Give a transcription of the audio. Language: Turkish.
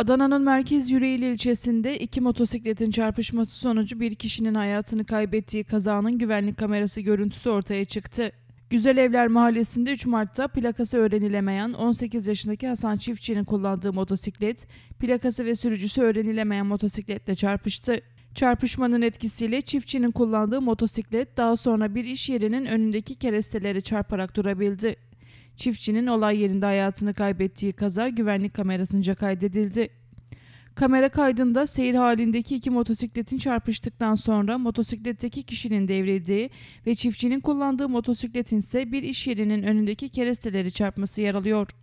Adana'nın Merkez Yüreğli ilçesinde iki motosikletin çarpışması sonucu bir kişinin hayatını kaybettiği kazanın güvenlik kamerası görüntüsü ortaya çıktı. Güzel Evler Mahallesi'nde 3 Mart'ta plakası öğrenilemeyen 18 yaşındaki Hasan Çiftçi'nin kullandığı motosiklet, plakası ve sürücüsü öğrenilemeyen motosikletle çarpıştı. Çarpışmanın etkisiyle çiftçinin kullandığı motosiklet daha sonra bir iş yerinin önündeki keresteleri çarparak durabildi. Çiftçinin olay yerinde hayatını kaybettiği kaza güvenlik kamerasınca kaydedildi. Kamera kaydında seyir halindeki iki motosikletin çarpıştıktan sonra motosikletteki kişinin devrildiği ve çiftçinin kullandığı motosikletin ise bir iş yerinin önündeki keresteleri çarpması yer alıyor.